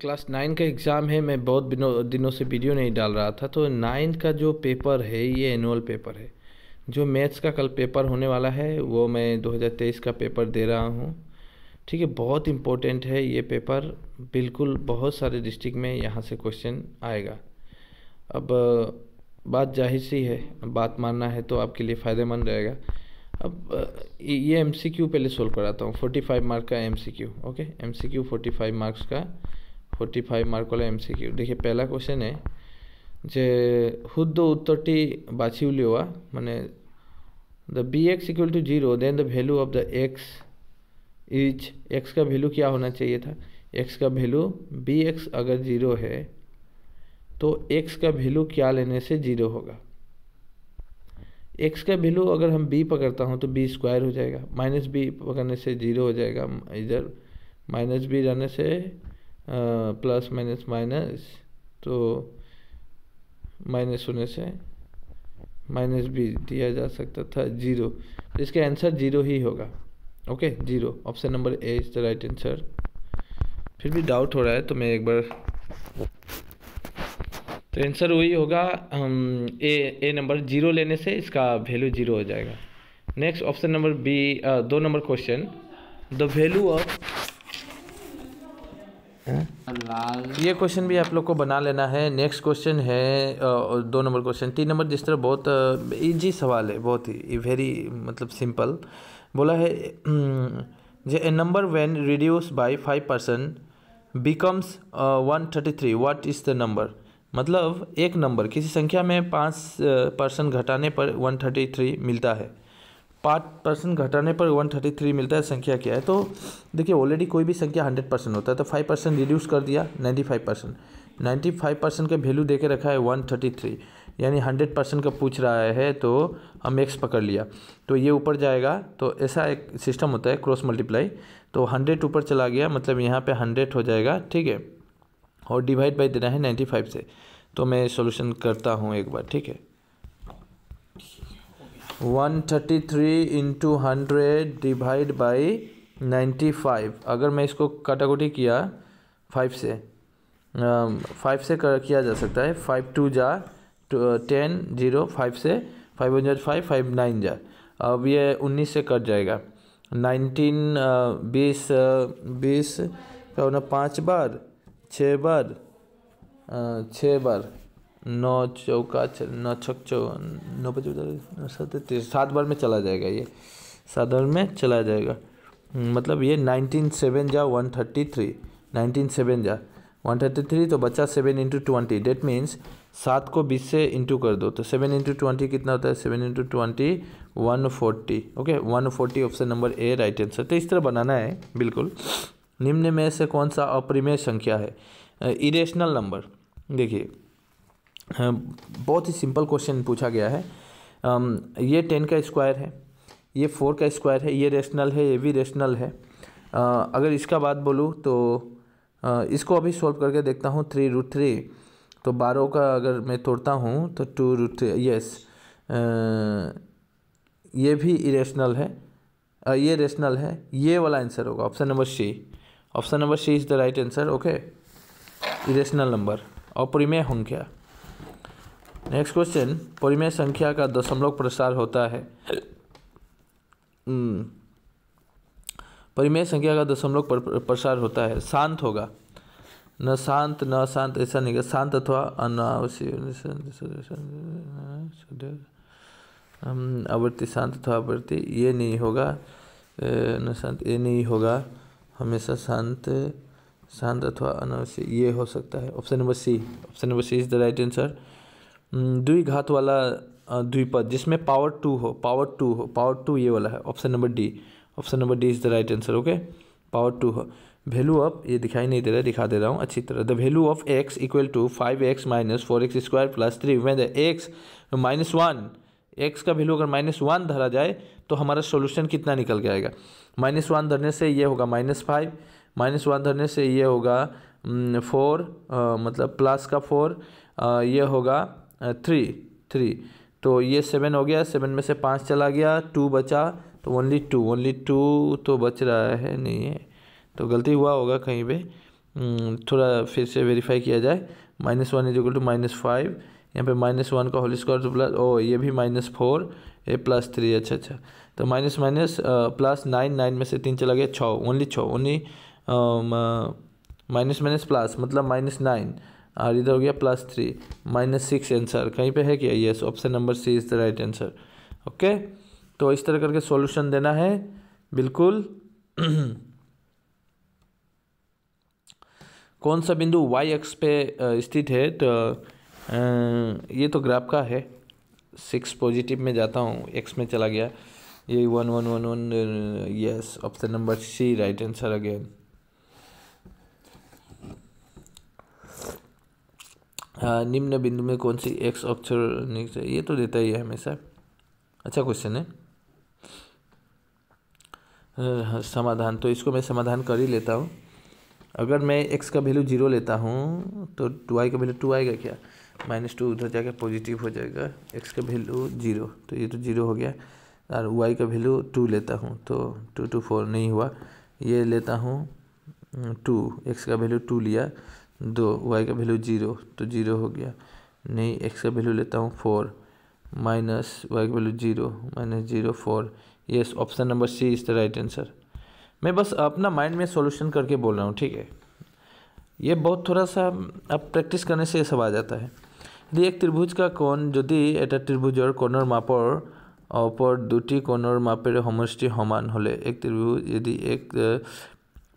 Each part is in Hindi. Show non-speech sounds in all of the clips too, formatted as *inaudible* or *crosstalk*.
क्लास नाइन का एग्ज़ाम है मैं बहुत दिनों से वीडियो नहीं डाल रहा था तो नाइन का जो पेपर है ये एनुअल पेपर है जो मैथ्स का कल पेपर होने वाला है वो मैं 2023 का पेपर दे रहा हूँ ठीक है बहुत इम्पोर्टेंट है ये पेपर बिल्कुल बहुत सारे डिस्ट्रिक्ट में यहाँ से क्वेश्चन आएगा अब बात जाहिर सी है बात मानना है तो आपके लिए फ़ायदेमंद रहेगा अब ये एम सी क्यू पहले सोल्व कराता हूँ फोर्टी फाइव मार्क का M C Q okay M C Q forty five marks का फोर्टी फाइव मार्क वाला एम सी क्यू देखिए पहला क्वेश्चन है जे उत्तर टी बाछी हुआ मैंने the B X equal to zero then the value of the X is X का वैल्यू क्या होना चाहिए था एक्स का वैल्यू बी एक्स अगर जीरो है तो एक्स का वैल्यू क्या लेने से जीरो होगा एक्स का वैल्यू अगर हम बी पकड़ता हूँ तो बी स्क्वायर हो जाएगा माइनस बी पकड़ने से जीरो हो जाएगा इधर माइनस बी रहने से प्लस माइनस माइनस तो माइनस होने से माइनस भी दिया जा सकता था जीरो इसका आंसर जीरो ही होगा okay zero option number A is the right answer फिर भी डाउट हो रहा है तो मैं एक बार तो आंसर वही होगा ए ए नंबर जीरो लेने से इसका वैल्यू जीरो हो जाएगा नेक्स्ट ऑप्शन नंबर बी दो number question the value of ये क्वेश्चन भी आप लोग को बना लेना है नेक्स्ट क्वेश्चन है दो नंबर क्वेश्चन तीन नंबर जिस तरह बहुत इजी सवाल है बहुत ही वेरी मतलब सिंपल बोला है J A number when reduce by five percent becomes one thirty three what is the number मतलब एक नंबर किसी संख्या में पाँच परसेंट घटाने पर वन थर्टी थ्री मिलता है पार्ट परसेंट घटाने पर वन थर्टी थ्री मिलता है संख्या क्या है तो देखिए ऑलरेडी कोई भी संख्या हंड्रेड परसेंट होता है तो फाइव परसेंट रिड्यूस कर दिया ninety five percent ninety five percent का वैल्यू दे के रखा है वन थर्टी थ्री यानी हंड्रेड परसेंट का पूछ रहा है तो हम एक्स पकड़ लिया तो ये ऊपर जाएगा तो ऐसा एक सिस्टम होता है क्रॉस मल्टीप्लाई तो हंड्रेड ऊपर चला गया मतलब यहाँ पर हंड्रेड हो जाएगा ठीक है और डिवाइड बाई देना है नाइन्टी फाइव से तो मैं सोल्यूशन करता हूँ एक बार ठीक है one thirty three into hundred divide by ninety five अगर मैं इसको कटाकुटी किया फाइव से फाइव um, से कर किया जा सकता है फाइव टू जा टेन जीरो फाइव से five hundred five five nine जा अब ये उन्नीस से कट जाएगा नाइनटीन uh, बीस uh, बीस क्या होना पाँच बार छः बार uh, छः बार नौ चौका नौ छक चौ नौ पचहत्तर सात सात बार में चला जाएगा ये सात बार में चला जाएगा हम्म, मतलब ये नाइनटीन सेवन जा one thirty three nineteen seven जा वन थर्टी थ्री तो बच्चा seven into twenty that means सात को बीस से इंटू कर दो तो सेवन इंटू ट्वेंटी कितना होता है seven into twenty one forty okay one forty option number A right answer तो इस तरह बनाना है बिल्कुल निम्न में से कौन सा अप्रिमेय संख्या है इरेशनल नंबर देखिए बहुत ही सिंपल क्वेश्चन पूछा गया है ये टेन का स्क्वायर है ये फोर का स्क्वायर है ये रेशनल है ये भी रेशनल है अगर इसका बात बोलूँ तो इसको अभी सॉल्व करके देखता हूँ थ्री रूट थ्री तो बारह का अगर मैं तोड़ता हूँ तो टू रूट थ्री येस ये भी इरेशनल है ये रेशनल है ये वाला आंसर होगा option number C option number C is the right answer okay irrational number और प्रीमे होंगे क्या नेक्स्ट क्वेश्चन परिमेय संख्या का दशमलव प्रसार होता है hmm. परिमेय संख्या का दशमलव प्रसार होता है शांत होगा न शांत न शांत ऐसा नहीं शांत अथवा अनावृत्ति शांत अथवा आवृत्ति ये नहीं होगा न शांत ये नहीं होगा हमेशा शांत शांत अथवा अनावश्य ये हो सकता है option number C option number C is the right answer हम्म, दुई घात वाला द्विपद जिसमें पावर टू हो पावर टू हो पावर टू ये वाला है option number D option number D is the right answer okay power two हो वैल्यू ऑफ ये दिखाई नहीं दे रहा दिखा दे रहा हूँ अच्छी तरह the value of X equal to five X minus four X square plus three when X minus one X का वैल्यू अगर माइनस वन धरा जाए तो हमारा सोल्यूशन कितना निकल के आएगा माइनस वन धरने से ये होगा माइनस फाइव माइनस वन धरने से ये होगा फोर हम्म, मतलब प्लस का फोर ये होगा थ्री थ्री तो ये सेवन हो गया सेवन में से पाँच चला गया टू बचा तो ओनली टू ओनली टू तो बच रहा है नहीं है तो गलती हुआ होगा कहीं पे हम्म, थोड़ा फिर से वेरीफाई किया जाए minus one is equal to minus five यहाँ पे माइनस वन का होल स्क्वायर तो प्लस ओ ये भी minus four A plus three अच्छा अच्छा तो minus minus plus nine nine में से तीन चला गया छः ओनली छः ओनली माइनस माइनस प्लस मतलब माइनस नाइन और इधर हो गया plus three minus six answer कहीं पे है क्या yes option number C is the right answer okay तो इस तरह करके सॉल्यूशन देना है बिल्कुल *clears throat* कौन सा बिंदु वाई एक्स पे स्थित है तो ये तो ग्राफ का है सिक्स पॉजिटिव में जाता हूँ एक्स में चला गया ये one one one one yes option number C right answer again हाँ, निम्न बिंदु में कौन सी एक्स अक्षर चाहिए ये तो देता ही है हमेशा अच्छा क्वेश्चन है हाँ, समाधान तो इसको मैं समाधान कर ही लेता हूँ अगर मैं एक्स का वैल्यू जीरो लेता हूँ तो टू आई का वैल्यू टू आएगा क्या माइनस टू उधर जाकर पॉजिटिव हो जाएगा एक्स का वैल्यू जीरो तो ये तो जीरो हो गया और वाई का वैल्यू टू लेता हूँ तो टू टू फोर नहीं हुआ ये लेता हूँ टू एक्स का वैल्यू टू लिया दो वाई का वैल्यू जीरो तो जीरो हो गया नहीं एक्स का वैल्यू लेता हूँ फोर माइनस वाई का value zero minus zero four yes option number C is the right answer मैं बस अपना माइंड में सॉल्यूशन करके बोल रहा हूँ ठीक है ये बहुत थोड़ा सा अब प्रैक्टिस करने से ये सब आ जाता है यदि एक त्रिभुज का कोण यदि त्रिभुज और कोणर मापर অপর दूटी कोणर मापे समष्टि समान হলে एक त्रिभुज यदि एक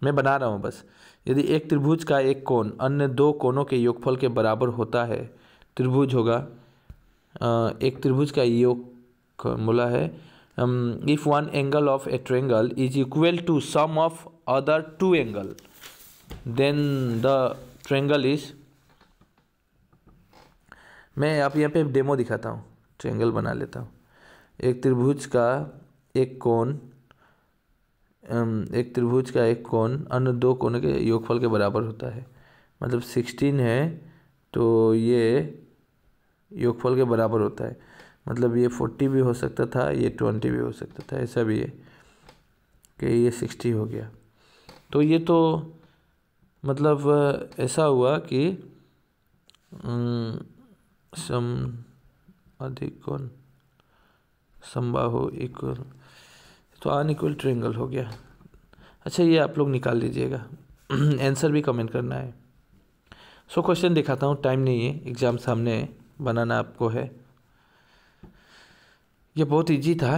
मैं बना रहा हूँ बस यदि एक त्रिभुज का एक कोण अन्य दो कोणों के योगफल के बराबर होता है त्रिभुज होगा एक त्रिभुज का योग बोला है if one angle of a triangle is equal to sum of other two angle then the triangle is मैं आप यहाँ पे डेमो दिखाता हूँ ट्रेंगल बना लेता हूँ एक त्रिभुज का एक कोण एक त्रिभुज का एक कोण अन्य दो कोने के योगफल के बराबर होता है मतलब सिक्सटीन है तो ये योगफल के बराबर होता है मतलब ये फोर्टी भी हो सकता था ये ट्वेंटी भी हो सकता था ऐसा भी है कि ये सिक्सटी हो गया तो ये तो मतलब ऐसा हुआ कि सम अधिक कोण संभाव इक्वल तो आन इक्वल ट्रेंगल हो गया अच्छा ये आप लोग निकाल लीजिएगा आंसर *clears throat* भी कमेंट करना है सो so, क्वेश्चन दिखाता हूँ टाइम नहीं है एग्ज़ाम सामने है बनाना आपको है ये बहुत इजी था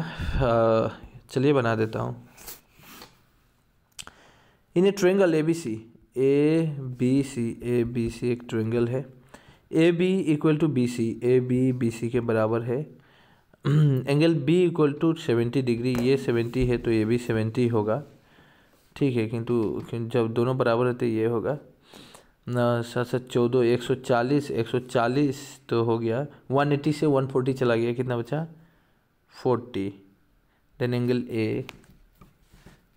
चलिए बना देता हूँ in a triangle A B C A B C A B C एक ट्रेंगल है A B equal to B C A B B C के बराबर है *clears throat* angle B equal to seventy degree ये सेवेंटी है तो ये भी सेवेंटी होगा ठीक है किंतु जब दोनों बराबर है तो ये होगा सात साथ चौदह एक सौ चालीस एक सौ चालीस तो हो गया वन एटी से वन फोर्टी चला गया कितना बचा forty then angle A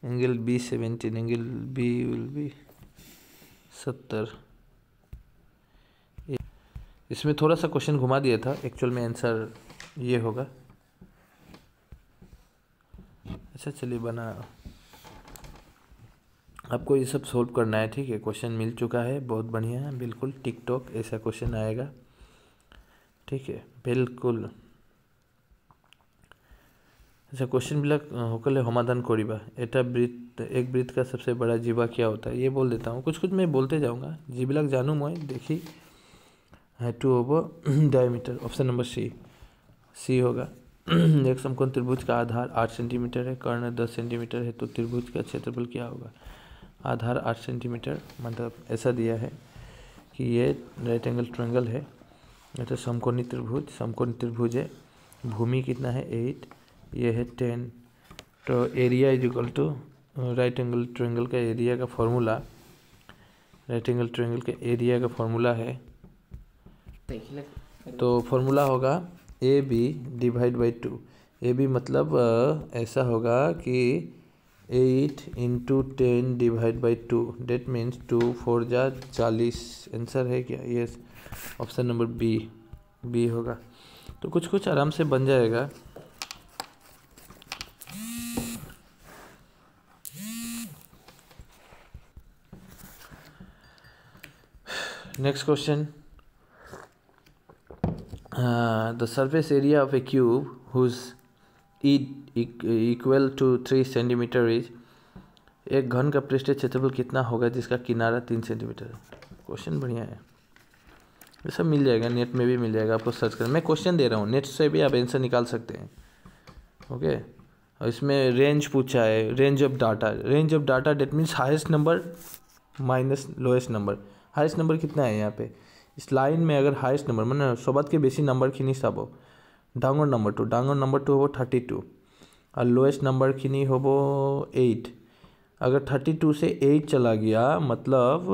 angle B seventeen angle B will be सत्तर इसमें थोड़ा सा क्वेश्चन घुमा दिया था एक्चुअल में आंसर ये होगा अच्छा चलिए बना आपको ये सब सोल्व करना है ठीक है क्वेश्चन मिल चुका है बहुत बढ़िया है बिल्कुल टिकटॉक ऐसा क्वेश्चन आएगा ठीक है बिल्कुल अच्छा क्वेश्चन क्वेश्चनবিলাক সকলে समाधान কৰিবা एटा বৃত্ত एक বৃত্ত का सबसे बड़ा जीवा क्या होता है ये बोल देता हूँ कुछ कुछ मैं बोलते जाऊँगा যিবিলাক জানো মই দেখি टू হ'ব diameter option number C C होगा *clears throat* एक समकोण त्रिभुज का आधार आठ सेंटीमीटर है कर्ण दस सेंटीमीटर है तो त्रिभुज का क्षेत्रफल क्या होगा आधार आठ सेंटीमीटर मतलब ऐसा दिया है कि ये राइट एंगल ट्रायंगल है ये तो समकोणी त्रिभुज समकोणी त्रिभुज है भूमि कितना है एट ये है टेन तो area is equal to right angle triangle का एरिया का फॉर्मूला राइट एंगल ट्रायंगल के एरिया का फॉर्मूला है तो फॉर्मूला होगा A B divide by two A B मतलब ऐसा होगा कि eight into ten divide by two that means two four जा चालीस आंसर है क्या yes option number B B होगा तो कुछ कुछ आराम से बन जाएगा next question Uh, the surface area of a cube whose e, e equal to three centimetre is एक घन का पृष्ठ क्षेत्रफल कितना होगा जिसका किनारा तीन सेंटीमीटर है क्वेश्चन बढ़िया है ये सब मिल जाएगा नेट में भी मिल जाएगा आपको सर्च करना मैं क्वेश्चन दे रहा हूँ नेट से भी आप आंसर निकाल सकते हैं ओके और इसमें रेंज पूछा है range of data range of data that means highest number minus lowest number highest number कितना है यहाँ पे इस लाइन में अगर हाइस्ट नंबर मैंने के बेसि डांगर नम्बर टू डांगर नम्बर टू हम थार्टी टू और लोएस्ट खी हो एट अगर थर्टी टू से एट चला गया मतलब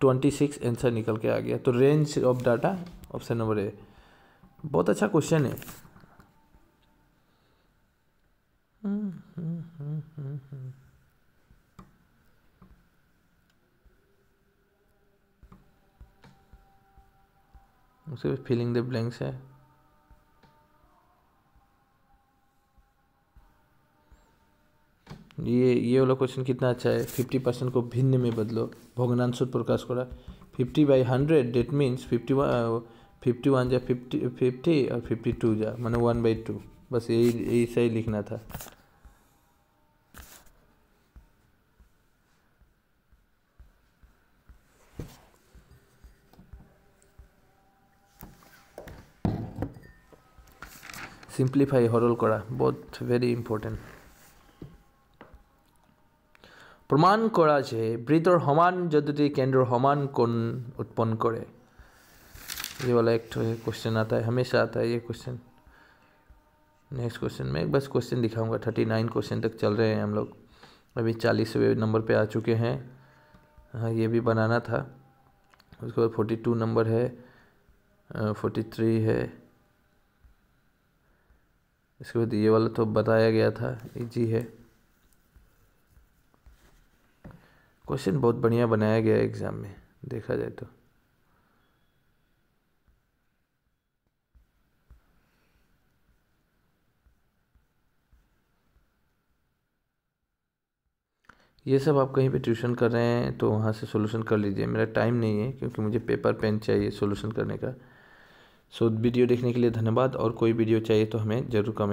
ट्वेंटी सिक्स एंसर निकल के आ गया तो range of data option number A बहुत अच्छा क्वेश्चन है उसे फीलिंग द ब्लैंक्स है ये ये वाला क्वेश्चन कितना अच्छा है फिफ्टी परसेंट को भिन्न में बदलो ভগ্নাংশ प्रकाश করা fifty by hundred that means fifty fifty one जा फिफ्टी फिफ्टी और फिफ्टी टू जा मैंने वन बाई टू बस यही यही सही लिखना था सिम्प्लीफाई होल कोरा बोथ वेरी इंपोर्टेंट प्रमाण কোলা জে বৃত্তৰ সমান যদি তে কেন্দ্রৰ সমান কোণ উৎপন্ন কৰে ইয়ালে একটোহে কোশ্চেন আতাহে হমেসা আতাহে ইয়া কোশ্চেন नेक्स्ट কোশ্চেন মই একবাৰ কোশ্চেন দেখাওঁগা 39 কোশ্চেন তক চল ৰহে হম লগ আবি 40 নম্বৰ পে আ চুকে হ এ ই ভি বনানা থা উসকে পর 42 নম্বৰ হে 43 হে इसके बाद ये वाला तो बताया गया था इजी है क्वेश्चन बहुत बढ़िया बनाया गया है एग्ज़ाम में देखा जाए तो ये सब आप कहीं पे ट्यूशन कर रहे हैं तो वहाँ से सोल्यूशन कर लीजिए मेरा टाइम नहीं है क्योंकि मुझे पेपर पेन चाहिए सोल्यूशन करने का सो so, वीडियो देखने के लिए धन्यवाद और कोई वीडियो चाहिए तो हमें ज़रूर कमेंट